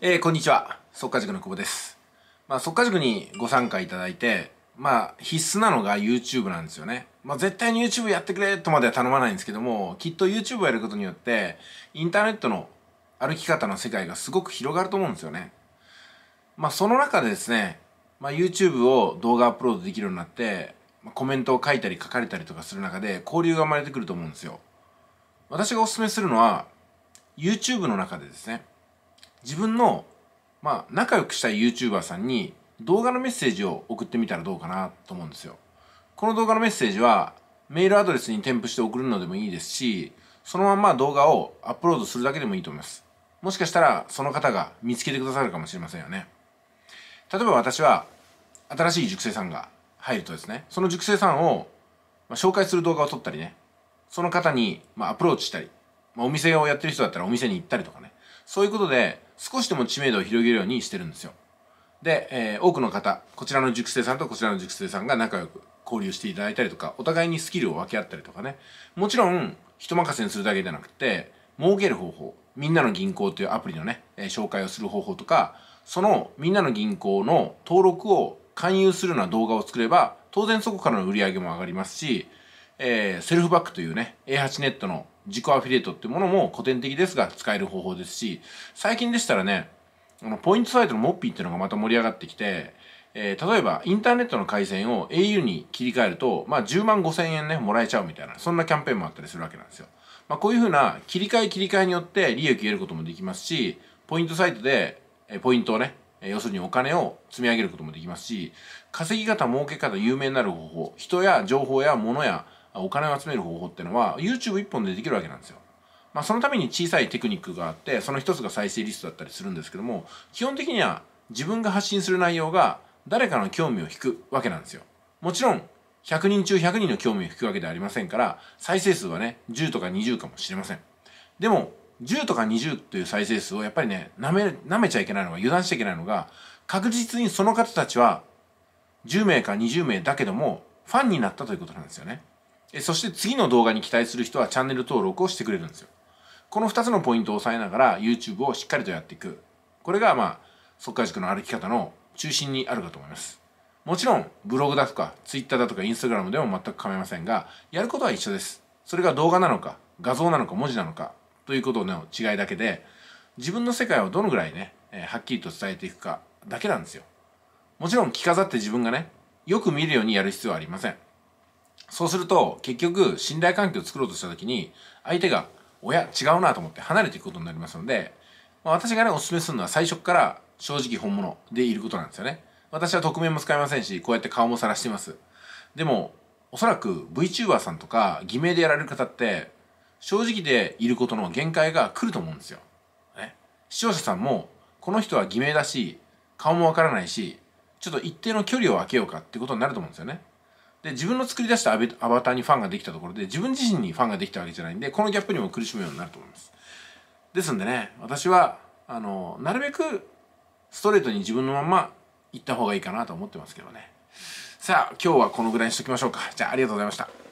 えー、こんにちは。速稼塾の久保です。まあ、速稼塾にご参加いただいて、まあ、必須なのが YouTube なんですよね。まあ、絶対に YouTube やってくれとまでは頼まないんですけども、きっと YouTube をやることによって、インターネットの歩き方の世界がすごく広がると思うんですよね。まあ、その中でですね、まあ、YouTube を動画アップロードできるようになって、まあ、コメントを書いたり書かれたりとかする中で、交流が生まれてくると思うんですよ。私がおすすめするのは、YouTube の中でですね、自分の、まあ、仲良くしたい YouTuber さんに動画のメッセージを送ってみたらどうかなと思うんですよ。この動画のメッセージはメールアドレスに添付して送るのでもいいですし、そのまま動画をアップロードするだけでもいいと思います。もしかしたらその方が見つけてくださるかもしれませんよね。例えば私は新しい塾生さんが入るとですね、その熟成さんを紹介する動画を撮ったりね、その方にまあアプローチしたり、まあ、お店をやってる人だったらお店に行ったりとかね、そういうことで、少しでも知名度を広げるようにしてるんですよ。で、えー、多くの方、こちらの塾生さんとこちらの塾生さんが仲良く交流していただいたりとか、お互いにスキルを分け合ったりとかね。もちろん、人任せにするだけじゃなくて、儲ける方法、みんなの銀行というアプリのね、えー、紹介をする方法とか、そのみんなの銀行の登録を勧誘するような動画を作れば、当然そこからの売り上げも上がりますし、えー、セルフバックというね、A8 ネットの自己アフィリエイトってものも古典的ですが使える方法ですし、最近でしたらね、あのポイントサイトのモッピーっていうのがまた盛り上がってきて、えー、例えばインターネットの回線を au に切り替えると、まあ、10万5千円ね、もらえちゃうみたいな、そんなキャンペーンもあったりするわけなんですよ。まあ、こういうふうな切り替え切り替えによって利益を得ることもできますし、ポイントサイトで、えポイントをね、要するにお金を積み上げることもできますし、稼ぎ方、儲け方、有名になる方法、人や情報や物やお金を集める方法ってのは YouTube 一本でできるわけなんですよ。まあ、そのために小さいテクニックがあってその一つが再生リストだったりするんですけども基本的には自分が発信する内容が誰かの興味を引くわけなんですよ。もちろん100人中100人の興味を引くわけではありませんから再生数はね10とか20かもしれません。でも10とか20という再生数をやっぱりねなめ舐めちゃいけないのが油断しちゃいけないのが確実にその方たちは10名か20名だけどもファンになったということなんですよね。そして次の動画に期待する人はチャンネル登録をしてくれるんですよ。この2つのポイントを押さえながら YouTube をしっかりとやっていく。これがまあ、速化塾の歩き方の中心にあるかと思います。もちろん、ブログだとか、Twitter だとか、Instagram でも全く構いませんが、やることは一緒です。それが動画なのか、画像なのか、文字なのか、ということの違いだけで、自分の世界をどのぐらいね、えー、はっきりと伝えていくかだけなんですよ。もちろん着飾って自分がね、よく見るようにやる必要はありません。そうすると結局信頼関係を作ろうとした時に相手が「おや違うな」と思って離れていくことになりますので、まあ、私がねおすすめするのは最初から正直本物でいることなんですよね私は匿名も使いませんしこうやって顔もさらしてますでもおそらく VTuber さんとか偽名でやられる方って正直でいることの限界が来ると思うんですよ、ね、視聴者さんもこの人は偽名だし顔もわからないしちょっと一定の距離を空けようかってことになると思うんですよねで自分の作り出したアバターにファンができたところで自分自身にファンができたわけじゃないんでこのギャップにも苦しむようになると思いますですんでね私はあのなるべくストレートに自分のまま行った方がいいかなと思ってますけどねさあ今日はこのぐらいにしときましょうかじゃあありがとうございました